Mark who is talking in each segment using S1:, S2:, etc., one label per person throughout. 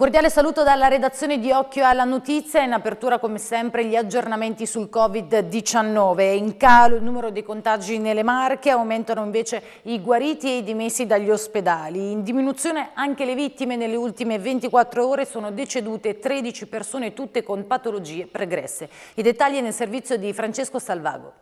S1: Un cordiale saluto dalla redazione di Occhio alla Notizia. In apertura, come sempre, gli aggiornamenti sul Covid-19. In calo il numero dei contagi nelle Marche, aumentano invece i guariti e i dimessi dagli ospedali. In diminuzione anche le vittime. Nelle ultime 24 ore sono decedute 13 persone, tutte con patologie pregresse. I dettagli nel servizio di Francesco Salvago.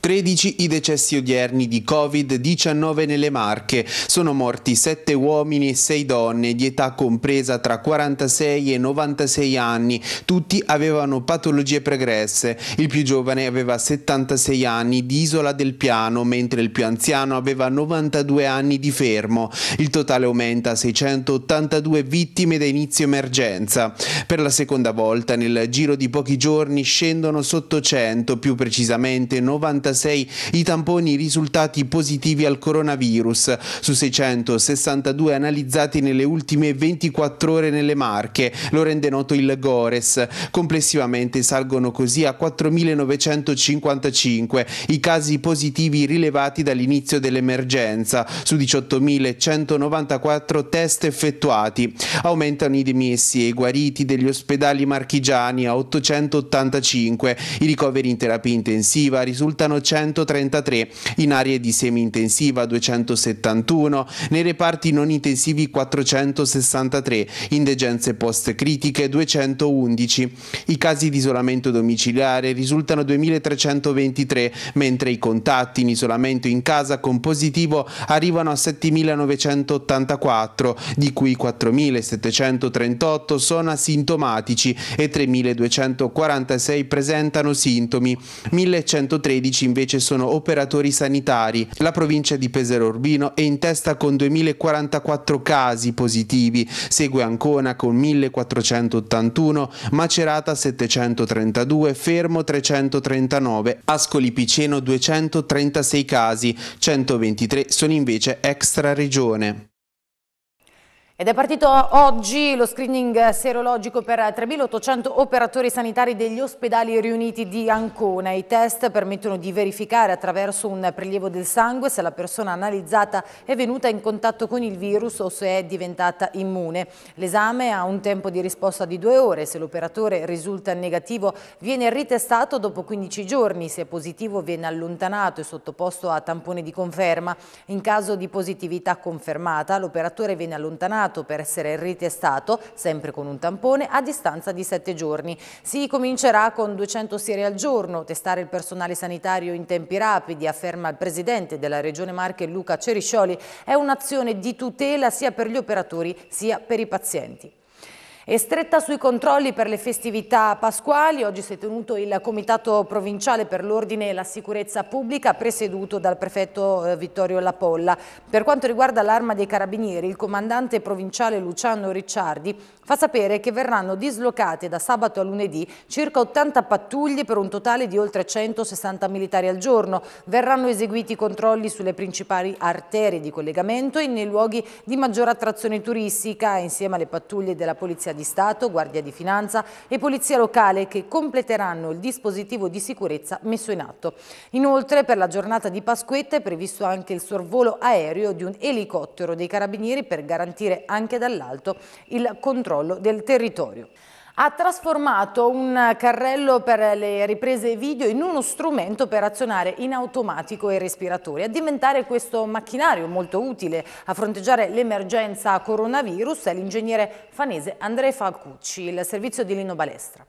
S2: 13 i decessi odierni di Covid-19 nelle Marche. Sono morti 7 uomini e 6 donne di età compresa tra 46 e 96 anni. Tutti avevano patologie pregresse. Il più giovane aveva 76 anni di isola del piano, mentre il più anziano aveva 92 anni di fermo. Il totale aumenta a 682 vittime da inizio emergenza. Per la seconda volta nel giro di pochi giorni scendono sotto 100, più precisamente 96 146 i tamponi risultati positivi al coronavirus su 662 analizzati nelle ultime 24 ore nelle Marche, lo rende noto il Gores. Complessivamente salgono così a 4.955 i casi positivi rilevati dall'inizio dell'emergenza su 18.194 test effettuati. Aumentano i dimessi e i guariti degli ospedali marchigiani a 885. I ricoveri in terapia intensiva risultano 133, in aree di semi-intensiva 271, nei reparti non intensivi 463, in degenze post-critiche 211. I casi di isolamento domiciliare risultano 2323, mentre i contatti in isolamento in casa con positivo arrivano a 7984, di cui 4738 sono asintomatici e 3246 presentano sintomi, 1113 invece sono operatori sanitari. La provincia di Pesaro Urbino è in testa con 2044 casi positivi, segue Ancona con 1481, Macerata 732, Fermo 339, Ascoli Piceno 236 casi, 123 sono invece extra regione.
S1: Ed è partito oggi lo screening serologico per 3.800 operatori sanitari degli ospedali riuniti di Ancona. I test permettono di verificare attraverso un prelievo del sangue se la persona analizzata è venuta in contatto con il virus o se è diventata immune. L'esame ha un tempo di risposta di due ore. Se l'operatore risulta negativo viene ritestato dopo 15 giorni. Se è positivo viene allontanato e sottoposto a tampone di conferma. In caso di positività confermata l'operatore viene allontanato vaccinato per essere ritestato, sempre con un tampone, a distanza di 7 giorni. Si comincerà con 200 serie al giorno, testare il personale sanitario in tempi rapidi, afferma il presidente della Regione Marche Luca Ceriscioli, è un'azione di tutela sia per gli operatori sia per i pazienti. È stretta sui controlli per le festività pasquali. Oggi si è tenuto il Comitato Provinciale per l'Ordine e la Sicurezza Pubblica presieduto dal prefetto eh, Vittorio Lapolla. Per quanto riguarda l'arma dei carabinieri, il comandante provinciale Luciano Ricciardi fa sapere che verranno dislocate da sabato a lunedì circa 80 pattuglie per un totale di oltre 160 militari al giorno. Verranno eseguiti controlli sulle principali arterie di collegamento e nei luoghi di maggior attrazione turistica insieme alle pattuglie della Polizia Polizia di Stato, Guardia di Finanza e Polizia Locale che completeranno il dispositivo di sicurezza messo in atto. Inoltre per la giornata di Pasquetta è previsto anche il sorvolo aereo di un elicottero dei carabinieri per garantire anche dall'alto il controllo del territorio ha trasformato un carrello per le riprese video in uno strumento per azionare in automatico i respiratori. A diventare questo macchinario molto utile a fronteggiare l'emergenza coronavirus è l'ingegnere fanese Andrea Falcucci, il servizio di Lino Balestra.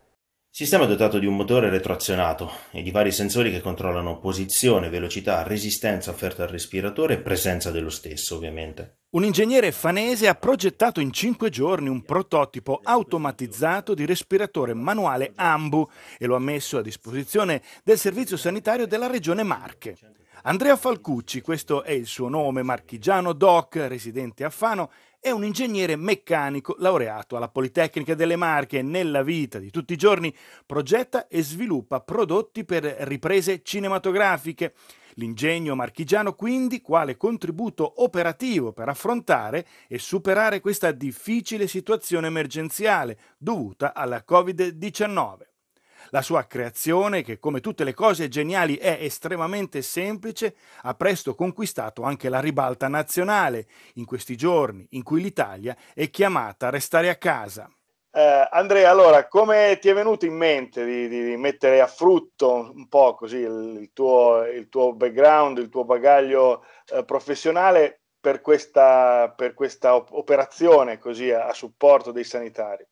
S3: Sistema dotato di un motore retroazionato e di vari sensori che controllano posizione, velocità, resistenza offerta al respiratore e presenza dello stesso, ovviamente.
S4: Un ingegnere fanese ha progettato in cinque giorni un prototipo automatizzato di respiratore manuale AMBU e lo ha messo a disposizione del Servizio Sanitario della Regione Marche. Andrea Falcucci, questo è il suo nome marchigiano doc, residente a Fano, è un ingegnere meccanico laureato alla Politecnica delle Marche. Nella vita di tutti i giorni progetta e sviluppa prodotti per riprese cinematografiche. L'ingegno marchigiano quindi quale contributo operativo per affrontare e superare questa difficile situazione emergenziale dovuta alla Covid-19. La sua creazione, che come tutte le cose geniali è estremamente semplice, ha presto conquistato anche la ribalta nazionale, in questi giorni in cui l'Italia è chiamata a restare a casa. Eh, Andrea, allora, come ti è venuto in mente di, di mettere a frutto un po' così il, il, tuo, il tuo, background, il tuo bagaglio eh, professionale per questa, per questa, operazione così a, a supporto dei sanitari?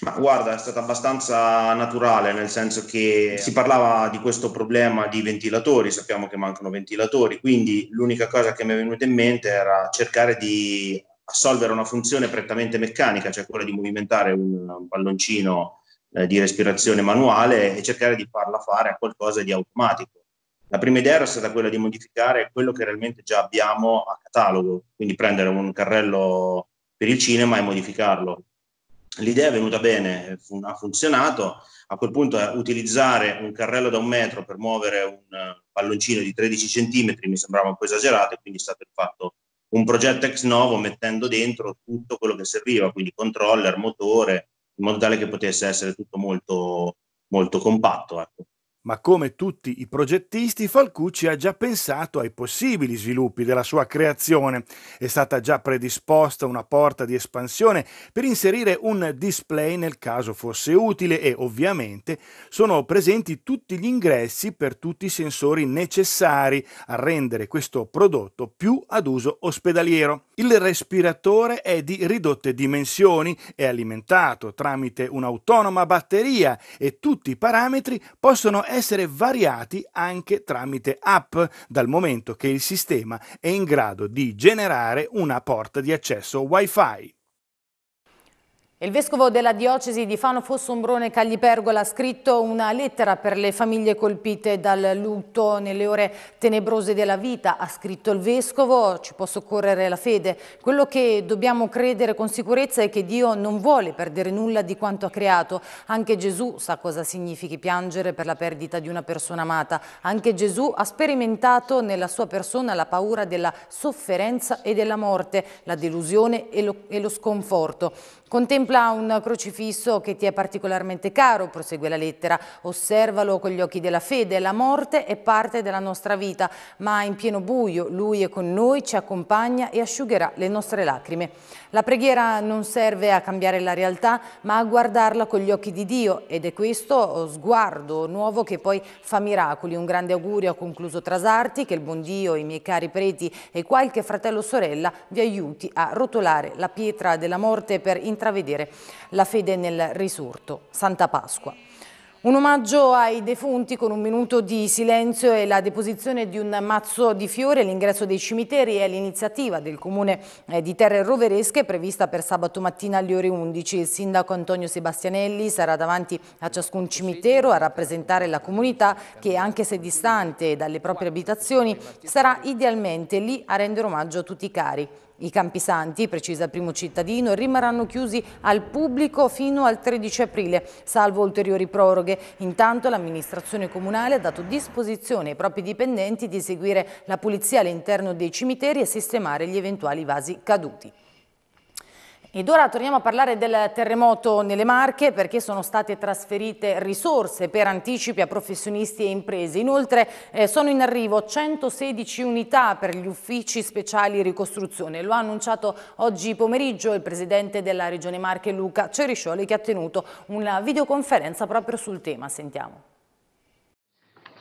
S3: Ma guarda, è stata abbastanza naturale, nel senso che si parlava di questo problema di ventilatori, sappiamo che mancano ventilatori, quindi l'unica cosa che mi è venuta in mente era cercare di assolvere una funzione prettamente meccanica, cioè quella di movimentare un palloncino eh, di respirazione manuale e cercare di farla fare a qualcosa di automatico. La prima idea era stata quella di modificare quello che realmente già abbiamo a catalogo, quindi prendere un carrello per il cinema e modificarlo l'idea è venuta bene, eh, fun- ha funzionato, a quel punto eh, utilizzare un carrello da un metro per muovere un eh, palloncino di 13 cm mi sembrava un po' esagerato e quindi è stato fatto un progetto ex novo mettendo dentro tutto quello che serviva, quindi controller, motore, in modo tale che potesse essere tutto molto, molto compatto. Ecco
S4: ma come tutti i progettisti Falcucci ha già pensato ai possibili sviluppi della sua creazione. È stata già predisposta una porta di espansione per inserire un display nel caso fosse utile e ovviamente sono presenti tutti gli ingressi per tutti i sensori necessari a rendere questo prodotto più ad uso ospedaliero. Il respiratore è di ridotte dimensioni, è alimentato tramite un'autonoma batteria e tutti i parametri possono essere essere variati anche tramite app, dal momento che il sistema è in grado di generare una porta di accesso WiFi.
S1: Il vescovo della diocesi di Fano Fossombrone Caglipergola ha scritto una lettera per le famiglie colpite dal lutto nelle ore tenebrose della vita. Ha scritto il vescovo, ci può soccorrere la fede. Quello che dobbiamo credere con sicurezza è che Dio non vuole perdere nulla di quanto ha creato. Anche Gesù sa cosa significhi piangere per la perdita di una persona amata. Anche Gesù ha sperimentato nella sua persona la paura della sofferenza e della morte, la delusione e lo, e lo sconforto. Contempla un crocifisso che ti è particolarmente caro, prosegue la lettera, osservalo con gli occhi della fede, la morte è parte della nostra vita, ma in pieno buio lui è con noi, ci accompagna e asciugherà le nostre lacrime. La preghiera non serve a cambiare la realtà, ma a guardarla con gli occhi di Dio ed è questo sguardo nuovo che poi fa miracoli. Un grande augurio ha concluso Trasarti, che il buon Dio, i miei cari preti e qualche fratello o sorella vi aiuti a rotolare la pietra della morte per interpretare intravedere la fede nel risorto. Santa Pasqua. Un omaggio ai defunti con un minuto di silenzio e la deposizione di un mazzo di fiori all'ingresso dei cimiteri è l'iniziativa del Comune eh, di Terre Roveresche prevista per sabato mattina alle ore 11. Il sindaco Antonio Sebastianelli sarà davanti a ciascun cimitero a rappresentare la comunità che anche se distante dalle proprie abitazioni sarà idealmente lì a rendere omaggio a tutti i cari. I Campisanti, precisa il primo cittadino, rimarranno chiusi al pubblico fino al 13 aprile, salvo ulteriori proroghe. Intanto l'amministrazione comunale ha dato disposizione ai propri dipendenti di eseguire la pulizia all'interno dei cimiteri e sistemare gli eventuali vasi caduti. Ed ora torniamo a parlare del terremoto nelle Marche perché sono state trasferite risorse per anticipi a professionisti e imprese. Inoltre eh, sono in arrivo 116 unità per gli uffici speciali ricostruzione. Lo ha annunciato oggi pomeriggio il presidente della Regione Marche Luca Ceriscioli che ha tenuto una videoconferenza proprio sul tema. Sentiamo.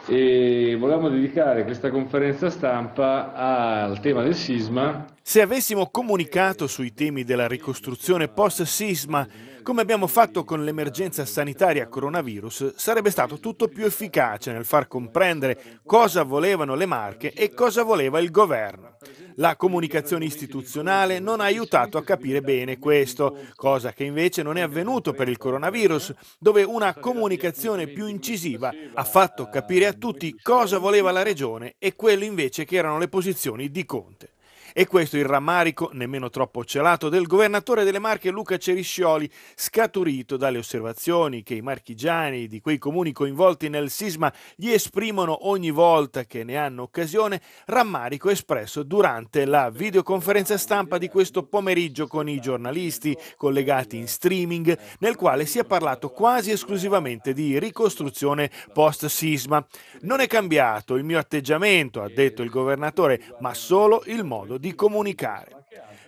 S4: E volevamo dedicare questa conferenza stampa al tema del sisma se avessimo comunicato sui temi della ricostruzione post-sisma, come abbiamo fatto con l'emergenza sanitaria coronavirus, sarebbe stato tutto più efficace nel far comprendere cosa volevano le marche e cosa voleva il governo. La comunicazione istituzionale non ha aiutato a capire bene questo, cosa che invece non è avvenuto per il coronavirus, dove una comunicazione più incisiva ha fatto capire a tutti cosa voleva la regione e quelle invece che erano le posizioni di Conte. E questo il rammarico, nemmeno troppo celato, del governatore delle Marche Luca Ceriscioli, scaturito dalle osservazioni che i marchigiani di quei comuni coinvolti nel sisma gli esprimono ogni volta che ne hanno occasione, rammarico espresso durante la videoconferenza stampa di questo pomeriggio con i giornalisti collegati in streaming, nel quale si è parlato quasi esclusivamente di ricostruzione post-sisma. Non è cambiato il mio atteggiamento, ha detto il governatore, ma solo il modo di di comunicare.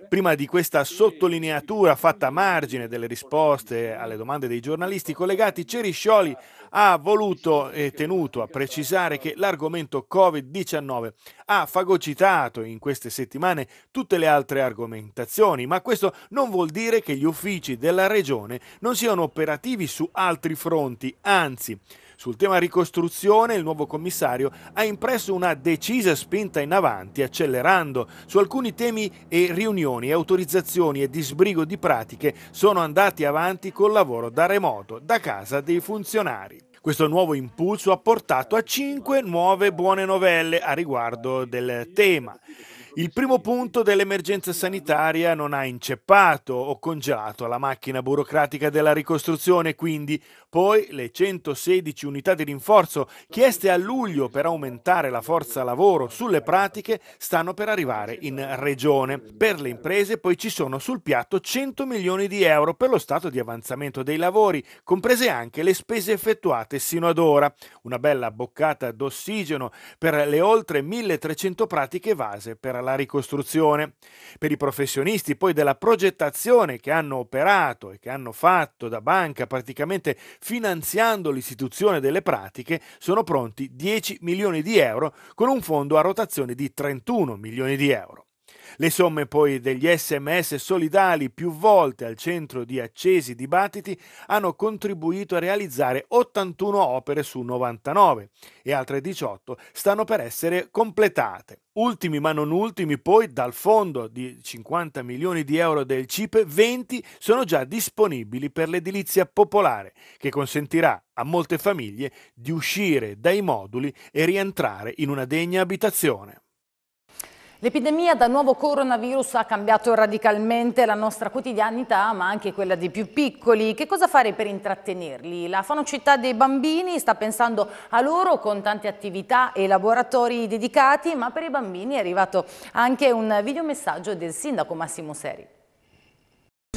S4: Prima di questa sottolineatura fatta a margine delle risposte alle domande dei giornalisti collegati, Ceriscioli ha voluto e tenuto a precisare che l'argomento Covid-19 ha fagocitato in queste settimane tutte le altre argomentazioni, ma questo non vuol dire che gli uffici della Regione non siano operativi su altri fronti, anzi sul tema ricostruzione il nuovo commissario ha impresso una decisa spinta in avanti, accelerando. Su alcuni temi e riunioni, autorizzazioni e disbrigo di pratiche sono andati avanti col lavoro da remoto, da casa dei funzionari. Questo nuovo impulso ha portato a cinque nuove buone novelle a riguardo del tema. Il primo punto dell'emergenza sanitaria non ha inceppato o congelato la macchina burocratica della ricostruzione, quindi poi le 116 unità di rinforzo chieste a luglio per aumentare la forza lavoro sulle pratiche stanno per arrivare in regione. Per le imprese poi ci sono sul piatto 100 milioni di euro per lo stato di avanzamento dei lavori, comprese anche le spese effettuate sino ad ora. Una bella boccata d'ossigeno per le oltre 1300 pratiche vase per la ricostruzione. Per i professionisti poi della progettazione che hanno operato e che hanno fatto da banca praticamente finanziando l'istituzione delle pratiche, sono pronti 10 milioni di euro con un fondo a rotazione di 31 milioni di euro. Le somme poi degli sms solidali più volte al centro di accesi dibattiti hanno contribuito a realizzare 81 opere su 99 e altre 18 stanno per essere completate ultimi ma non ultimi, poi dal fondo di 50 milioni di euro del CIP, 20 sono già disponibili per l'edilizia popolare, che consentirà a molte famiglie di uscire dai moduli e rientrare in una degna abitazione.
S1: L'epidemia da nuovo coronavirus ha cambiato radicalmente la nostra quotidianità, ma anche quella dei più piccoli. Che cosa fare per intrattenerli? La Fanocittà dei Bambini sta pensando a loro con tante attività e laboratori dedicati, ma per i bambini è arrivato anche un videomessaggio del sindaco Massimo Seri.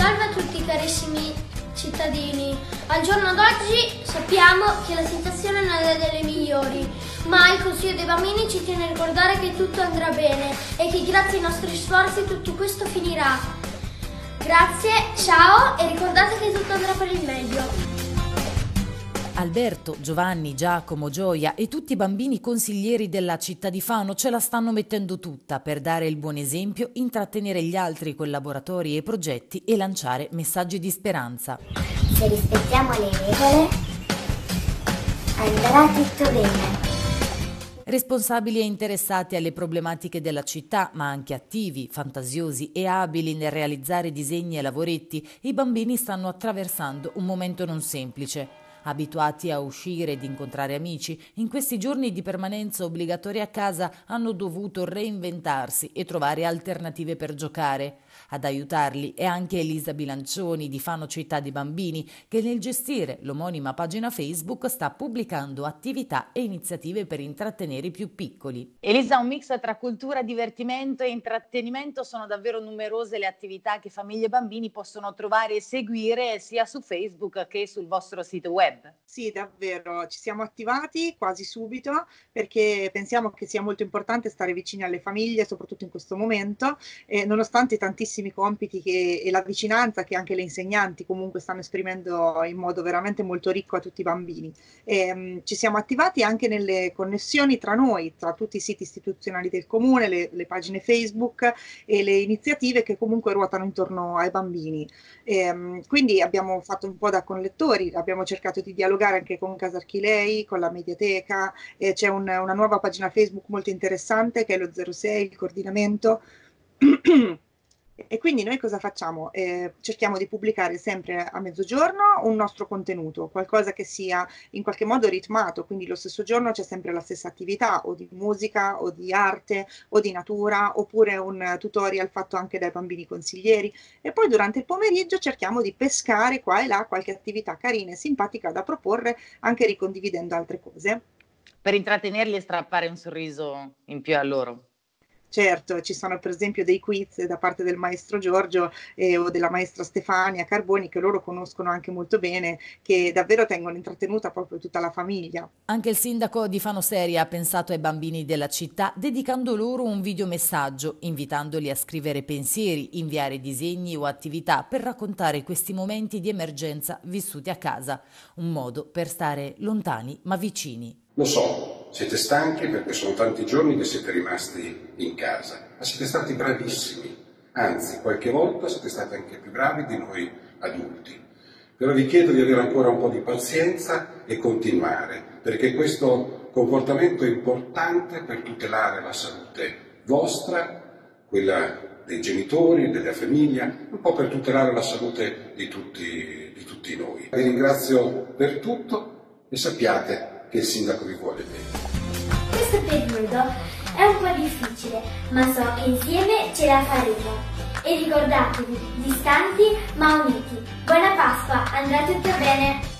S5: Salve a tutti carissimi cittadini. Al giorno d'oggi sappiamo che la situazione non è delle
S1: migliori, ma il Consiglio dei Bambini ci tiene a ricordare che tutto andrà bene e che grazie ai nostri sforzi tutto questo finirà. Grazie, ciao e ricordate che tutto andrà per il meglio. Alberto, Giovanni, Giacomo, Gioia e tutti i bambini consiglieri della città di Fano ce la stanno mettendo tutta per dare il buon esempio, intrattenere gli altri collaboratori e progetti e lanciare messaggi di speranza. Se
S5: rispettiamo le regole andrà tutto
S1: bene. Responsabili e interessati alle problematiche della città, ma anche attivi, fantasiosi e abili nel realizzare disegni e lavoretti, i bambini stanno attraversando un momento non semplice. Abituati a uscire ed incontrare amici, in questi giorni di permanenza obbligatoria a casa hanno dovuto reinventarsi e trovare alternative per giocare. Ad aiutarli è anche Elisa Bilancioni di Fano Città di Bambini che nel gestire l'omonima pagina Facebook sta pubblicando attività e iniziative per intrattenere i più piccoli. Elisa, un mix tra cultura, divertimento e intrattenimento sono davvero numerose le attività che famiglie e bambini possono trovare e seguire
S5: sia su Facebook che sul vostro sito web. Sì, davvero, ci siamo attivati quasi subito perché pensiamo che sia molto importante stare vicini alle famiglie, soprattutto in questo momento, e nonostante tantissimi tantissimi compiti che, e la vicinanza che anche le insegnanti comunque stanno esprimendo in modo veramente molto ricco a tutti i bambini. E, ehm, mh, ci siamo attivati anche nelle connessioni tra noi, tra tutti i siti istituzionali del comune, le, le pagine Facebook e le iniziative che comunque ruotano intorno ai bambini. E, ehm, mh, quindi abbiamo fatto un po' da conlettori, abbiamo cercato di dialogare anche con Casarchilei, con la mediateca, eh, c'è un, una nuova pagina Facebook molto interessante che è lo 06, il coordinamento. E quindi noi cosa facciamo? Eh, cerchiamo di pubblicare sempre a mezzogiorno un nostro contenuto, qualcosa che sia in qualche modo ritmato, quindi lo stesso giorno c'è sempre la stessa attività o di musica o di arte o di natura oppure un tutorial fatto anche dai bambini consiglieri e poi durante il pomeriggio cerchiamo di pescare qua e là qualche attività carina e simpatica da proporre anche ricondividendo altre cose.
S1: Per intrattenerli e strappare un sorriso
S5: in più a loro. Certo, ci sono per esempio dei quiz da parte del maestro Giorgio eh, o della maestra Stefania Carboni che loro conoscono anche molto bene, che davvero tengono intrattenuta proprio tutta la famiglia.
S1: Anche il sindaco di Fano Seria ha pensato ai bambini della città dedicando loro un videomessaggio, invitandoli a scrivere pensieri, inviare disegni o attività per raccontare questi momenti di emergenza vissuti a casa, un modo per stare lontani ma vicini. Lo
S2: so, siete stanchi perché sono tanti giorni che siete rimasti in casa, ma siete stati bravissimi, anzi qualche volta siete stati anche più bravi di noi adulti. Però vi chiedo di avere ancora un po' di pazienza e continuare, perché questo comportamento è importante per tutelare la salute vostra, quella dei genitori, della famiglia, un po' per tutelare la salute di tutti, di tutti noi. Vi ringrazio per tutto e sappiate che il sindaco vi vuole bene.
S1: Questo periodo è un po' difficile, ma so che insieme ce la faremo. E ricordatevi, distanti ma uniti. Buona Pasqua, andrà tutto bene!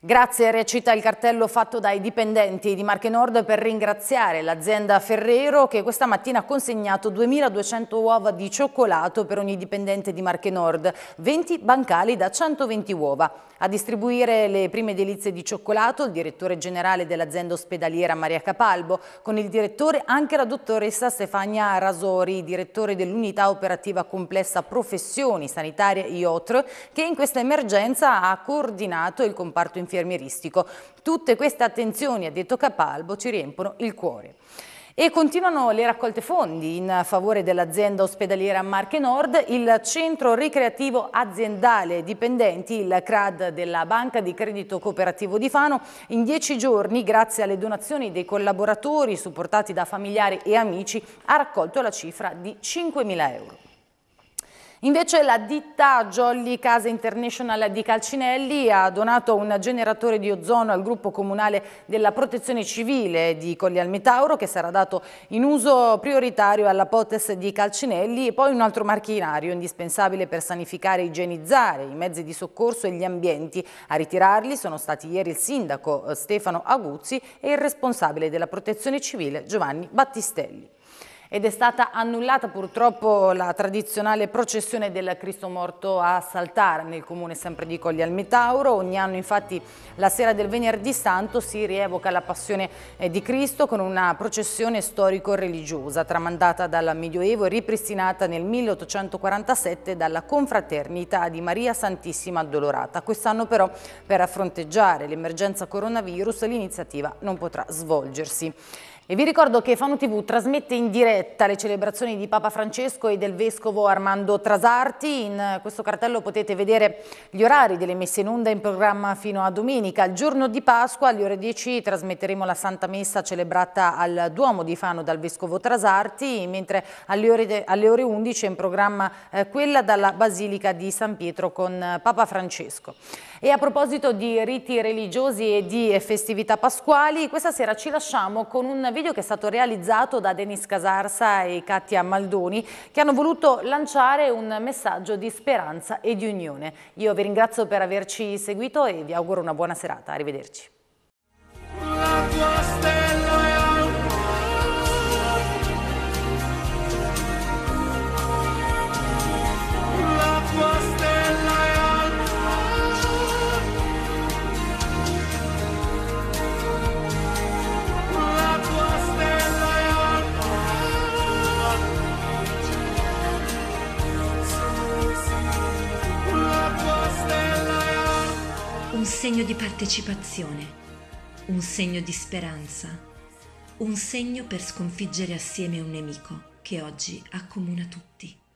S1: Grazie, recita il cartello fatto dai dipendenti di Marche Nord per ringraziare l'azienda Ferrero che questa mattina ha consegnato 2.200 uova di cioccolato per ogni dipendente di Marche Nord, 20 bancali da 120 uova. A distribuire le prime delizie di cioccolato il direttore generale dell'azienda ospedaliera Maria Capalbo, con il direttore anche la dottoressa Stefania Rasori, direttore dell'unità operativa complessa professioni sanitarie IOTR, che in questa emergenza ha coordinato il comparto informatico infermieristico. Tutte queste attenzioni, ha detto Capalbo, ci riempiono il cuore. E continuano le raccolte fondi in favore dell'azienda ospedaliera Marche Nord, il centro ricreativo aziendale dipendenti, il CRAD della Banca di Credito Cooperativo di Fano. In dieci giorni, grazie alle donazioni dei collaboratori supportati da familiari e amici, ha raccolto la cifra di 5.000 euro. Invece la ditta Jolly Casa International di Calcinelli ha donato un generatore di ozono al gruppo comunale della protezione civile di Colli al Metauro che sarà dato in uso prioritario alla potes di Calcinelli e poi un altro marchinario indispensabile per sanificare e igienizzare i mezzi di soccorso e gli ambienti. A ritirarli sono stati ieri il sindaco eh, Stefano Aguzzi e il responsabile della protezione civile Giovanni Battistelli ed è stata annullata purtroppo la tradizionale processione del Cristo morto a Saltara nel comune sempre di Colli al Metauro. Ogni anno infatti la sera del venerdì santo si rievoca la passione eh, di Cristo con una processione storico-religiosa tramandata dal Medioevo e ripristinata nel 1847 dalla Confraternita di Maria Santissima Addolorata. Quest'anno però per affronteggiare l'emergenza coronavirus l'iniziativa non potrà svolgersi. E vi ricordo che Fano TV trasmette in diretta le celebrazioni di Papa Francesco e del Vescovo Armando Trasarti. In questo cartello potete vedere gli orari delle messe in onda in programma fino a domenica. Il giorno di Pasqua alle ore 10 trasmetteremo la Santa Messa celebrata al Duomo di Fano dal Vescovo Trasarti, mentre alle ore, alle ore 11 è in programma eh, quella dalla Basilica di San Pietro con eh, Papa Francesco. E a proposito di riti religiosi e di festività pasquali, questa sera ci lasciamo con un video che è stato realizzato da Denis Casarsa e Katia Maldoni che hanno voluto lanciare un messaggio di speranza e di unione. Io vi ringrazio per averci seguito e vi auguro una buona serata. Arrivederci.
S5: partecipazione, un segno di speranza, un segno per sconfiggere assieme un nemico che
S1: oggi accomuna tutti.